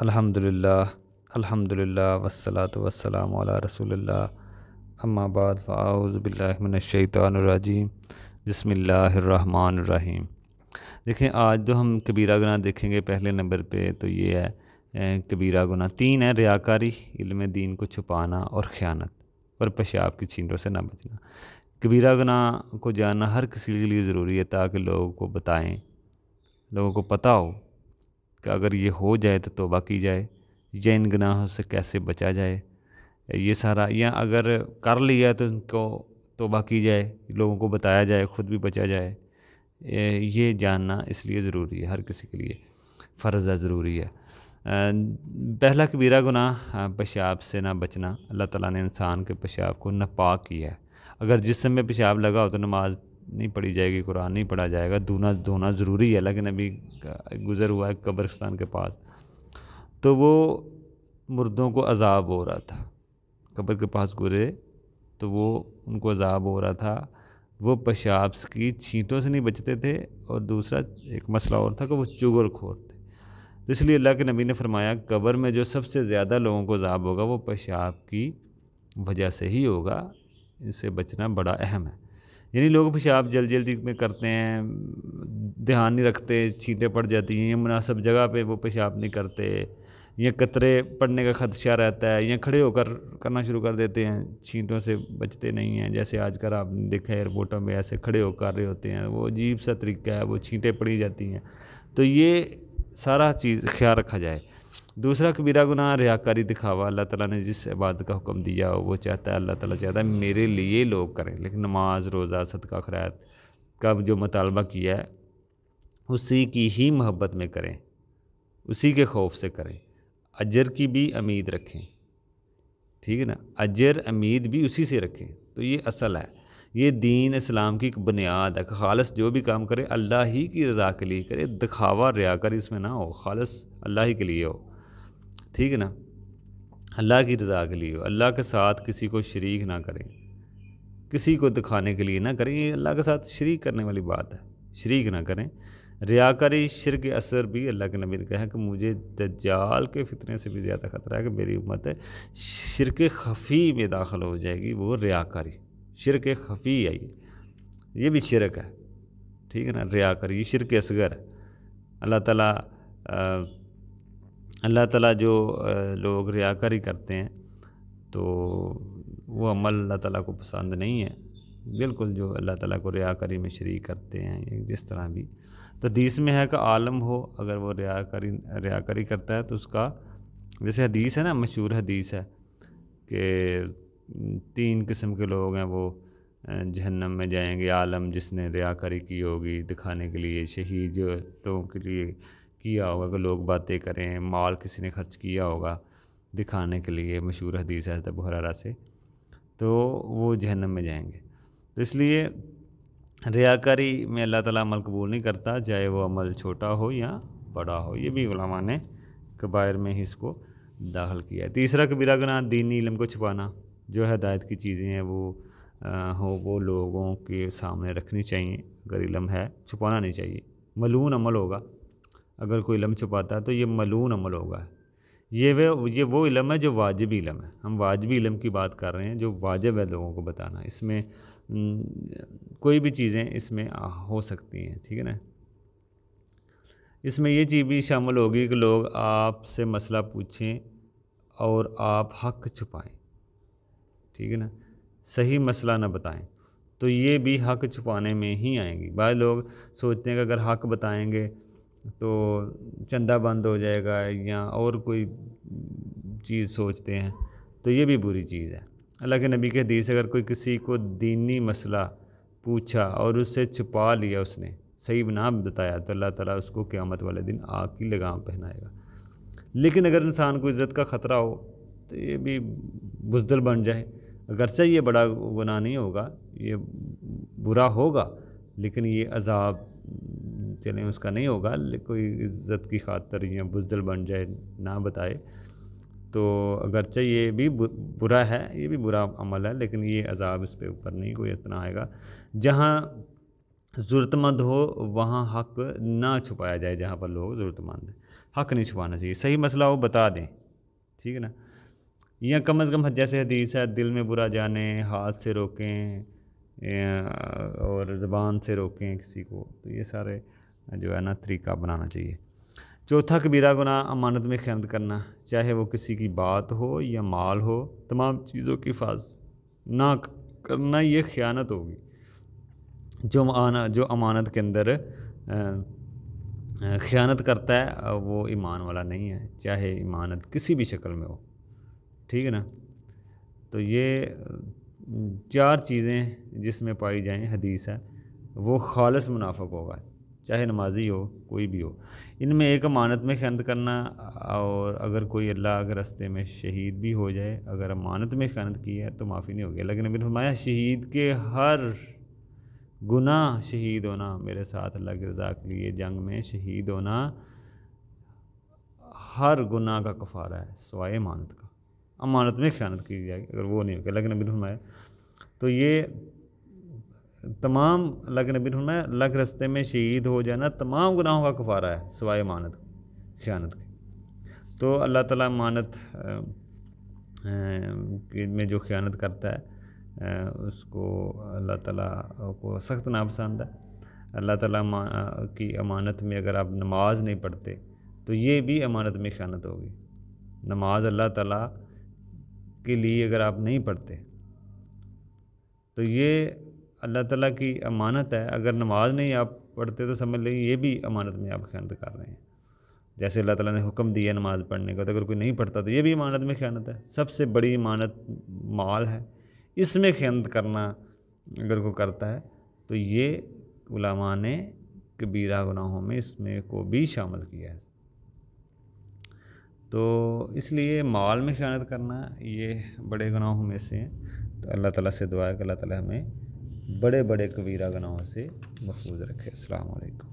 अल्हम्दुलिल्लाह अल्हम्दुलिल्लाह वसलात वसलाम रसोल्ला अम्माबाद फ़ाउज़बिल्लाशैतरजीम बसमीम देखें आज जो हम कबीरा गुना देखेंगे पहले नंबर पे तो ये है कबीरा गुना तीन है रियाकारी इल्म दीन को छुपाना और ख़यानत और पेशाब की छींटों से ना बचना कबीरा गुना को जानना हर किसी के लिए ज़रूरी है ताकि लोगों को बताएं लोगों को पता हो कि अगर ये हो जाए तो तोबा की जाए या इन गुनाहों से कैसे बचा जाए ये सारा या अगर कर लिया तो इनको तोबा की जाए लोगों को बताया जाए ख़ुद भी बचा जाए ये जानना इसलिए ज़रूरी है हर किसी के लिए फ़र्ज़ा ज़रूरी है पहला कबीरा गुनाह पेशाब से ना बचना अल्लाह ताला ने इंसान के पेशाब को नपाक किया है अगर जिस समय पेशाब लगा हो तो नमाज नहीं पढ़ी जाएगी कुरान नहीं पढ़ा जाएगा धोना धोना ज़रूरी है लेकिन अभी गुज़र हुआ है कब्रस्तान के पास तो वो मुर्दों को अजाब हो रहा था कब्र के पास गुजरे तो वो उनको अजाब हो रहा था वो पेशाब की छींटों से नहीं बचते थे और दूसरा एक मसला और था कि वो चुगर खोर थे तो इसलिए अल्लाह के नबी ने फरमाया कब्र में जो सबसे ज़्यादा लोगों को अजाब होगा वो पेशाब की वजह से ही होगा इससे बचना बड़ा अहम है यानी लोग पेशाब जल्दी जल्दी में करते हैं ध्यान नहीं रखते छींटे पड़ जाती हैं या मुनासब जगह पे वो पेशाब नहीं करते या कतरे पड़ने का खदशा रहता है या खड़े होकर करना शुरू कर देते हैं छींटों से बचते नहीं हैं जैसे आजकल आपने देखा है एयरपोर्टों में ऐसे खड़े होकर रहे होते हैं वो अजीब सा तरीका है वो छींटे पड़ी जाती हैं तो ये सारा चीज़ ख्याल रखा जाए दूसरा कबीरा गुनाह रियाकारी दिखावा अल्लाह ताला ने जिस इबादत का हुक्म दिया हो वो चाहता है अल्लाह ताला चाहता है मेरे लिए लोग करें लेकिन नमाज रोज़ा सदका खरात का जो मुतालबा किया है उसी की ही मोहब्बत में करें उसी के खौफ से करें अजर की भी उम्मीद रखें ठीक है ना अजर उम्मीद भी उसी से रखें तो ये असल है ये दीन इस्लाम की एक बुनियाद है खालस जो भी काम करे अल्लाह ही की रज़ा के लिए करे दिखावा रिया कर इसमें ना हो खालस अल्लाह ही के लिए हो ठीक है ना अल्लाह की रज़ा के लिए अल्लाह के साथ किसी को शरीक ना करें किसी को दिखाने के लिए ना करें ये अल्लाह के साथ शरीक करने वाली बात है शरीक ना करें रियाकारी शिर के असर भी अल्लाह के नबी ने कहा कि मुझे दज्जाल के फितने से भी ज़्यादा खतरा है कि मेरी उम्मत है शिर के खफ़ी में दाखिल हो जाएगी वो रियाकारी शिर के खफ़ी है ये ये भी शिरक है ठीक है ना रियाकारी शिर के असगर है अल्लाह ताला अल्लाह ताला जो लोग रियाकारी करते हैं तो वो अमल अल्लाह ताला को पसंद नहीं है बिल्कुल जो अल्लाह ताला को रियाकारी में शरीक करते हैं जिस तरह भी तो हदीस में है कि आलम हो अगर वो रियाकारी रियाकारी करता है तो उसका जैसे हदीस है ना मशहूर हदीस है कि तीन किस्म के लोग हैं वो जहन्नम में जाएंगे आलम जिसने रियाकारी की होगी दिखाने के लिए शहीद लोगों के लिए किया होगा कि लोग बातें करें माल किसी ने खर्च किया होगा दिखाने के लिए मशहूर हदीस है तब हरारा से तो वो जहन्नम में जाएंगे तो इसलिए रियाकारी में अल्लाह ताला अमल कबूल नहीं करता चाहे वो अमल छोटा हो या बड़ा हो ये भी गुलामा ने कबायर में ही इसको दाखिल किया है तीसरा कबीरा गुना दीनी इलम को छुपाना जो हदायत की चीज़ें हैं वो आ, हो वो लोगों के सामने रखनी चाहिए अगर इलम है छुपाना नहीं चाहिए मलून अमल होगा अगर कोई इलम छुपाता है तो ये मलून अमल होगा ये वे ये वो इलम है जो वाजिब इलम है हम वाजिब इलम की बात कर रहे हैं जो वाजिब है लोगों को बताना इसमें कोई भी चीज़ें इसमें हो सकती हैं ठीक है ना इसमें ये चीज़ भी शामिल होगी कि लोग आपसे मसला पूछें और आप हक छुपाएं ठीक है ना सही मसला ना बताएं तो ये भी हक छुपाने में ही आएंगी बाद लोग सोचते हैं कि अगर हक बताएंगे तो चंदा बंद हो जाएगा या और कोई चीज़ सोचते हैं तो ये भी बुरी चीज़ है अल्लाह के नबी के हदीस अगर कोई किसी को दीनी मसला पूछा और उससे छुपा लिया उसने सही बना बताया तो अल्लाह ताला उसको क़्यामत वाले दिन आग की लगाम पहनाएगा लेकिन अगर इंसान को इज़्ज़त का ख़तरा हो तो ये भी बुजदल बन जाए अगरचे ये बड़ा गुनाह नहीं होगा ये बुरा होगा लेकिन ये अजाब चलें उसका नहीं होगा कोई इज़्ज़त की खातर या बुजदल बन जाए ना बताए तो अगरचे ये भी बुरा है ये भी बुरा अमल है लेकिन ये अजाब इस पे ऊपर नहीं कोई इतना आएगा जहाँ ज़रूरतमंद हो वहाँ हक ना छुपाया जाए जहाँ पर लोग ज़रूरतमंद हैं हक नहीं छुपाना चाहिए सही मसला हो बता दें ठीक है ना या कम अज़ कम जैसे हदीस है दिल में बुरा जाने हाथ से रोकें और ज़बान से रोकें किसी को तो ये सारे जो है ना तरीका बनाना चाहिए चौथा कबीरा गुना अमानत में खयानत करना चाहे वो किसी की बात हो या माल हो तमाम चीज़ों की फाज ना करना ये ख़यानत होगी जो आना जो अमानत के अंदर ख़यानत करता है वो ईमान वाला नहीं है चाहे ईमानत किसी भी शक्ल में हो ठीक है ना तो ये चार चीज़ें जिसमें पाई जाएँ हदीस है वो खालस मुनाफक होगा चाहे नमाजी हो कोई भी हो इनमें एक अमानत में खनत करना और अगर कोई अल्लाह के रस्ते में शहीद भी हो जाए अगर अमानत में खनत की है तो माफ़ी नहीं होगी लेकिन के फरमाया शहीद के हर गुना शहीद होना मेरे साथ अल्लाह की रजा के लिए जंग में शहीद होना हर गुनाह का कफारा है सवाए अमानत का अमानत में खयानत की जाएगी अगर वो नहीं होगी लेकिन अभी नबी फरमाया तो ये तमाम लग के नबी फरमाया अल्लाह रस्ते में शहीद हो जाना तमाम गुनाहों का कफारा है सिवाय अमानत ख़यानत के तो अल्लाह ताला मानत में जो ख़यानत करता है उसको अल्लाह ताला को सख्त नापसंद है अल्लाह ताला की अमानत में अगर आप नमाज़ नहीं पढ़ते तो ये भी अमानत में ख़यानत होगी नमाज अल्लाह ताला के लिए अगर आप नहीं पढ़ते तो ये अल्लाह ताला की अमानत है अगर नमाज नहीं आप पढ़ते तो समझ लें ये भी अमानत में आप ख्यानत कर रहे हैं जैसे अल्लाह ताला ने हुक्म दिया नमाज पढ़ने का तो अगर कोई नहीं पढ़ता तो ये भी अमानत में ख्यानत है सबसे बड़ी इमानत माल है इसमें ख्यानत करना अगर कोई करता है तो ये उलमा ने कबीरा गुनाहों में इसमें को भी शामिल किया है तो इसलिए माल में ख्यानत करना ये बड़े गुनाहों में से है तो अल्लाह ताला से दुआ है कि अल्लाह ताला हमें बड़े बड़े कबीरा गनाहों से महफूज रखे अलैक्म